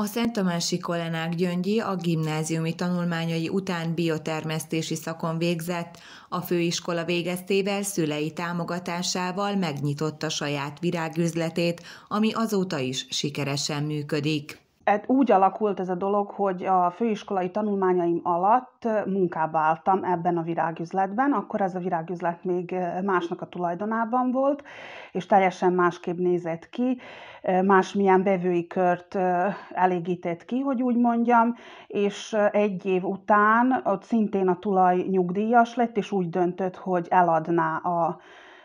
A Szent Tamási Kolenák Gyöngyi a gimnáziumi tanulmányai után biotermesztési szakon végzett, a főiskola végeztével szülei támogatásával megnyitotta saját virágüzletét, ami azóta is sikeresen működik ed, hát úgy alakult ez a dolog, hogy a főiskolai tanulmányaim alatt munkába álltam ebben a virágüzletben, akkor ez a virágüzlet még másnak a tulajdonában volt, és teljesen másképp nézett ki, másmilyen bevői kört elégített ki, hogy úgy mondjam, és egy év után ott szintén a tulaj nyugdíjas lett, és úgy döntött, hogy eladná a,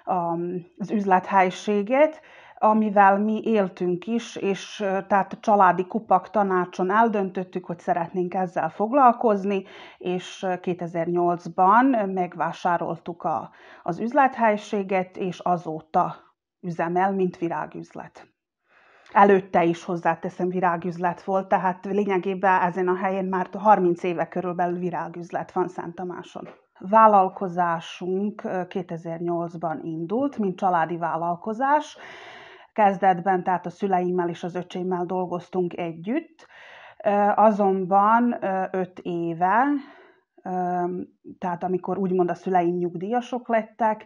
a, az üzlethelyiséget, amivel mi éltünk is, és tehát a családi kupak tanácson eldöntöttük, hogy szeretnénk ezzel foglalkozni, és 2008-ban megvásároltuk a, az üzlethelységet, és azóta üzemel, mint virágüzlet. Előtte is hozzáteszem virágüzlet volt, tehát lényegében ezen a helyen már 30 éve körülbelül virágüzlet van Szent Tamáson vállalkozásunk 2008-ban indult, mint családi vállalkozás, Kezdetben, tehát a szüleimmel és az öcsémmel dolgoztunk együtt, azonban öt éve, tehát amikor úgymond a szüleim nyugdíjasok lettek,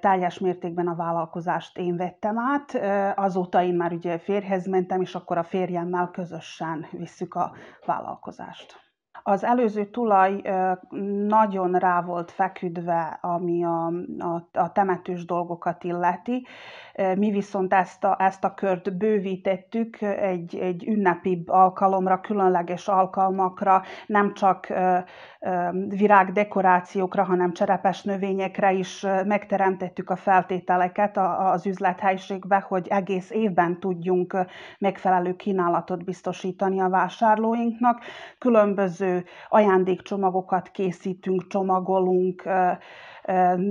teljes mértékben a vállalkozást én vettem át. Azóta én már ugye férhez mentem, és akkor a férjemmel közösen visszük a vállalkozást. Az előző tulaj nagyon rá volt feküdve, ami a, a, a temetős dolgokat illeti. Mi viszont ezt a, ezt a kört bővítettük egy, egy ünnepi alkalomra, különleges alkalmakra, nem csak virágdekorációkra, hanem cserepes növényekre is megteremtettük a feltételeket az üzlethelyiségbe, hogy egész évben tudjunk megfelelő kínálatot biztosítani a vásárlóinknak. Különböző ajándékcsomagokat készítünk, csomagolunk,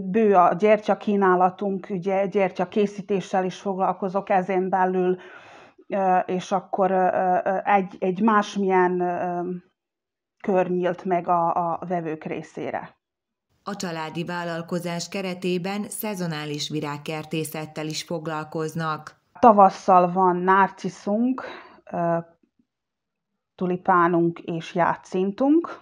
bő a gyertya kínálatunk, ugye gyertya készítéssel is foglalkozok ezen belül, és akkor egy, egy másmilyen kör nyílt meg a, a vevők részére. A családi vállalkozás keretében szezonális virágkertészettel is foglalkoznak. Tavasszal van nárciszunk, tulipánunk és játszintunk.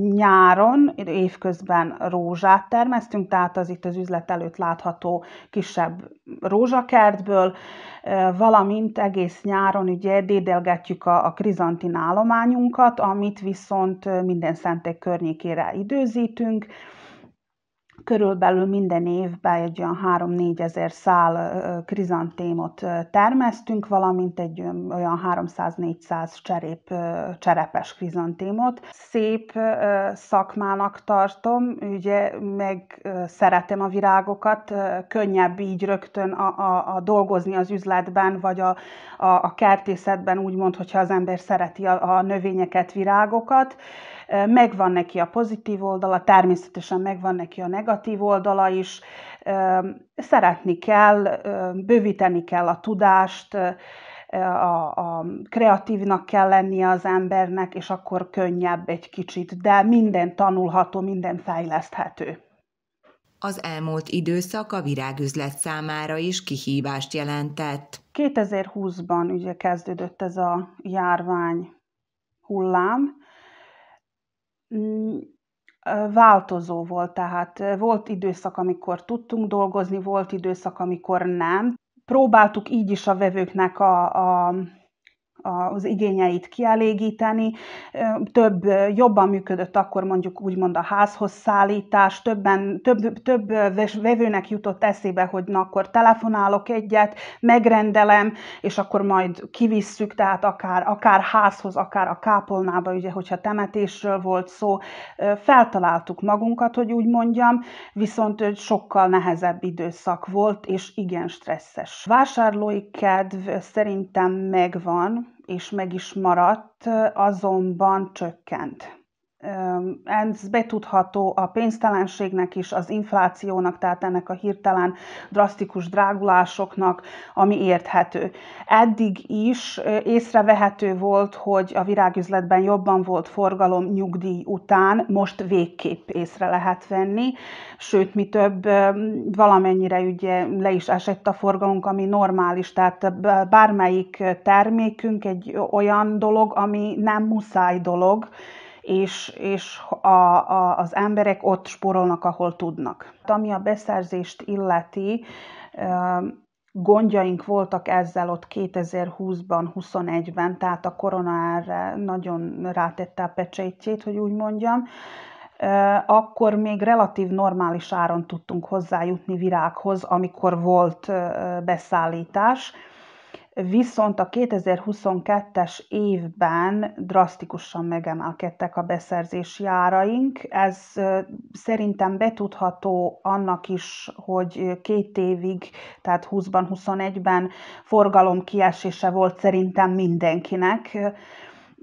Nyáron, évközben rózsát termesztünk, tehát az itt az üzlet előtt látható kisebb rózsakertből, valamint egész nyáron ugye dédelgetjük a, a krizantin állományunkat, amit viszont minden szentek környékére időzítünk, körülbelül minden évben egy olyan 3-4 ezer szál krizantémot termesztünk, valamint egy olyan 300-400 cserép, cserepes krizantémot. Szép szakmának tartom, ugye meg szeretem a virágokat, könnyebb így rögtön a, a, a dolgozni az üzletben, vagy a, a, a kertészetben, úgymond, hogyha az ember szereti a, a növényeket, virágokat megvan neki a pozitív oldala, természetesen megvan neki a negatív oldala is, szeretni kell, bővíteni kell a tudást, a, a kreatívnak kell lennie az embernek, és akkor könnyebb egy kicsit, de minden tanulható, minden fejleszthető. Az elmúlt időszak a virágüzlet számára is kihívást jelentett. 2020-ban ugye kezdődött ez a járvány hullám, Mm, változó volt, tehát volt időszak, amikor tudtunk dolgozni, volt időszak, amikor nem. Próbáltuk így is a vevőknek a, a az igényeit kielégíteni. Több jobban működött akkor mondjuk úgymond a házhoz szállítás, többen, több, több vevőnek jutott eszébe, hogy na akkor telefonálok egyet, megrendelem, és akkor majd kivisszük, tehát akár, akár házhoz, akár a kápolnába, ugye, hogyha temetésről volt szó, feltaláltuk magunkat, hogy úgy mondjam, viszont sokkal nehezebb időszak volt, és igen stresszes. Vásárlói kedv szerintem megvan, és meg is maradt, azonban csökkent ez betudható a pénztelenségnek is, az inflációnak, tehát ennek a hirtelen drasztikus drágulásoknak, ami érthető. Eddig is észrevehető volt, hogy a virágüzletben jobban volt forgalom nyugdíj után, most végképp észre lehet venni, sőt, mi több, valamennyire ugye le is esett a forgalunk, ami normális, tehát bármelyik termékünk egy olyan dolog, ami nem muszáj dolog, és, és a, a, az emberek ott spórolnak, ahol tudnak. Ami a beszerzést illeti, gondjaink voltak ezzel ott 2020-ban, 21-ben, tehát a koronára nagyon rátette a pecsétjét, hogy úgy mondjam, akkor még relatív normális áron tudtunk hozzájutni virághoz, amikor volt beszállítás viszont a 2022-es évben drasztikusan megemelkedtek a beszerzési áraink. Ez szerintem betudható annak is, hogy két évig, tehát 20-ban, 21-ben forgalom kiesése volt szerintem mindenkinek,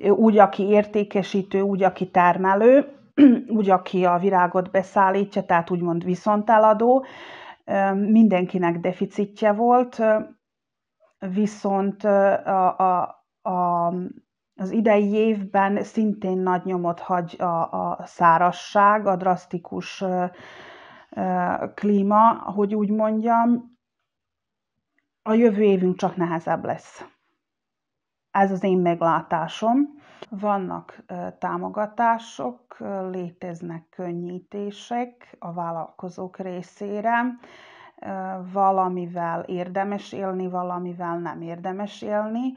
úgy, aki értékesítő, úgy, aki termelő, úgy, aki a virágot beszállítja, tehát úgymond viszonteladó, mindenkinek deficitje volt viszont a, a, a, az idei évben szintén nagy nyomot hagy a, a szárasság, a drasztikus klíma, hogy úgy mondjam, a jövő évünk csak nehezebb lesz. Ez az én meglátásom. Vannak támogatások, léteznek könnyítések a vállalkozók részére, valamivel érdemes élni, valamivel nem érdemes élni,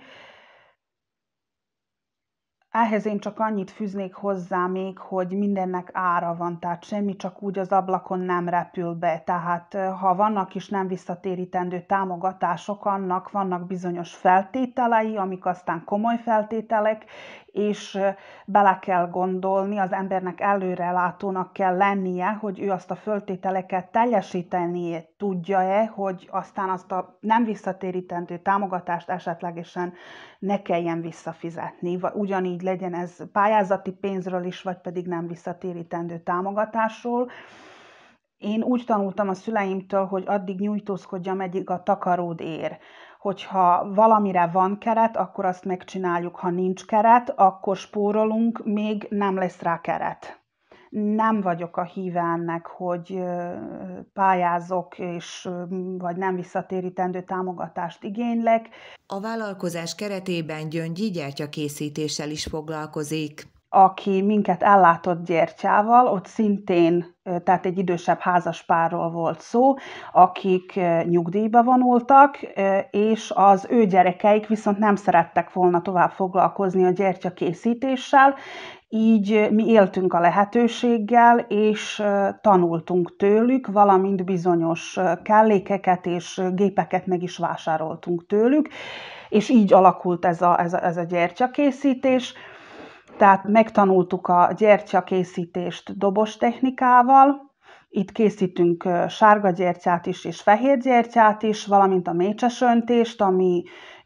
ehhez én csak annyit fűznék hozzá még, hogy mindennek ára van, tehát semmi csak úgy az ablakon nem repül be. Tehát ha vannak is nem visszatérítendő támogatások, annak vannak bizonyos feltételei, amik aztán komoly feltételek, és bele kell gondolni, az embernek előrelátónak kell lennie, hogy ő azt a föltételeket teljesíteni tudja-e, hogy aztán azt a nem visszatérítendő támogatást esetlegesen ne kelljen visszafizetni, vagy ugyanígy végig legyen ez pályázati pénzről is, vagy pedig nem visszatérítendő támogatásról. Én úgy tanultam a szüleimtől, hogy addig nyújtózkodja, ameddig a takaród ér hogyha valamire van keret, akkor azt megcsináljuk, ha nincs keret, akkor spórolunk, még nem lesz rá keret nem vagyok a híve ennek, hogy pályázok, és vagy nem visszatérítendő támogatást igénylek. A vállalkozás keretében Gyöngyi készítéssel is foglalkozik aki minket ellátott gyertyával, ott szintén, tehát egy idősebb házaspárról volt szó, akik nyugdíjba vonultak, és az ő gyerekeik viszont nem szerettek volna tovább foglalkozni a gyertya készítéssel, így mi éltünk a lehetőséggel, és tanultunk tőlük, valamint bizonyos kellékeket és gépeket meg is vásároltunk tőlük, és így alakult ez a, ez a, ez a gyertyakészítés. készítés tehát megtanultuk a gyertya készítést dobos technikával, itt készítünk sárga gyertyát is, és fehér gyertyát is, valamint a mécses öntést, ami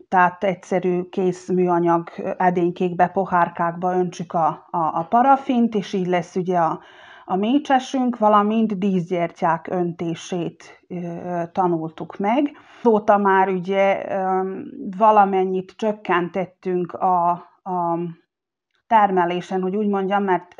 tehát egyszerű kész műanyag edénykékbe, pohárkákba öntsük a, a, a parafint, és így lesz ugye a, a mécsesünk, valamint díszgyertyák öntését ö, tanultuk meg. Azóta már ugye ö, valamennyit csökkentettünk a, a termelésen, hogy úgy mondjam, mert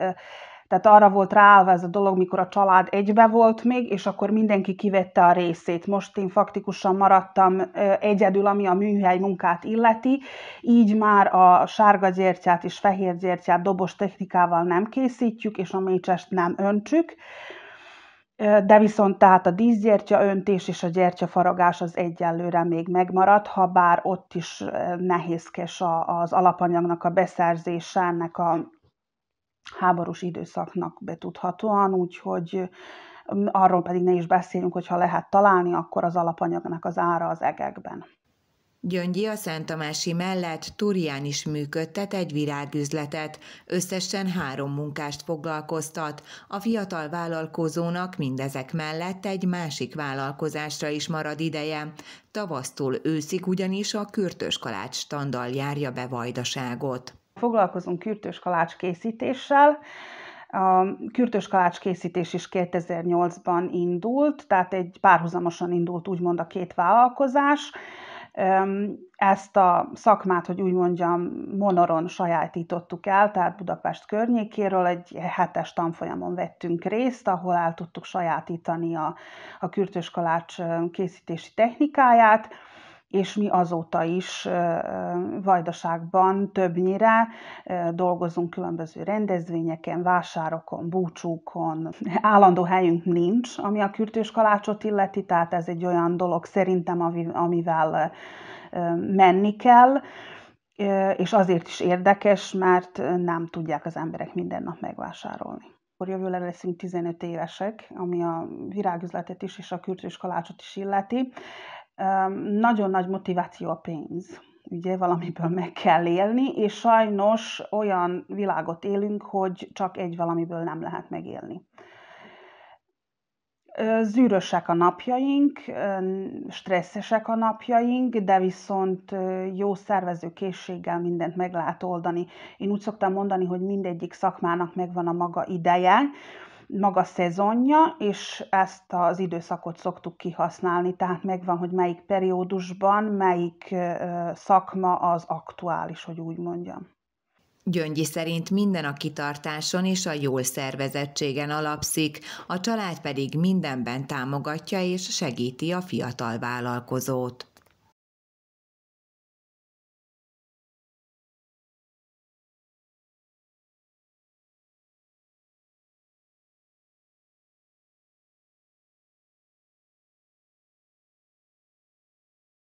tehát arra volt ráállva ez a dolog, mikor a család egybe volt még, és akkor mindenki kivette a részét. Most én faktikusan maradtam egyedül, ami a műhely munkát illeti, így már a sárga gyertyát és fehér gyertyát dobos technikával nem készítjük, és a mécsest nem öntsük de viszont tehát a díszgyertya öntés és a gyertyafaragás az egyelőre még megmarad, ha bár ott is nehézkes az alapanyagnak a beszerzése ennek a háborús időszaknak betudhatóan, úgyhogy arról pedig ne is beszéljünk, hogyha lehet találni, akkor az alapanyagnak az ára az egekben. Gyöngyi a Szent Tamási mellett Turján is működtet egy virágüzletet, összesen három munkást foglalkoztat. A fiatal vállalkozónak mindezek mellett egy másik vállalkozásra is marad ideje. Tavasztól őszig ugyanis a kürtős kalács standal járja be vajdaságot. Foglalkozunk kürtős kalács készítéssel, a kürtös kalács készítés is 2008-ban indult, tehát egy párhuzamosan indult úgymond a két vállalkozás. Ezt a szakmát, hogy úgy mondjam, monoron sajátítottuk el, tehát Budapest környékéről egy hetes tanfolyamon vettünk részt, ahol el tudtuk sajátítani a, a kürtőskalács készítési technikáját, és mi azóta is Vajdaságban többnyire dolgozunk különböző rendezvényeken, vásárokon, búcsúkon. Állandó helyünk nincs, ami a kürtős kalácsot illeti, tehát ez egy olyan dolog szerintem, amivel menni kell és azért is érdekes, mert nem tudják az emberek minden nap megvásárolni. Akkor jövőre leszünk 15 évesek, ami a virágüzletet is és a kürtős kalácsot is illeti nagyon nagy motiváció a pénz. Ugye valamiből meg kell élni, és sajnos olyan világot élünk, hogy csak egy valamiből nem lehet megélni. Zűrösek a napjaink, stresszesek a napjaink, de viszont jó szervező készséggel mindent meg lehet oldani. Én úgy szoktam mondani, hogy mindegyik szakmának megvan a maga ideje, maga szezonja, és ezt az időszakot szoktuk kihasználni, tehát megvan, hogy melyik periódusban, melyik szakma az aktuális, hogy úgy mondjam. Gyöngyi szerint minden a kitartáson és a jól szervezettségen alapszik, a család pedig mindenben támogatja és segíti a fiatal vállalkozót.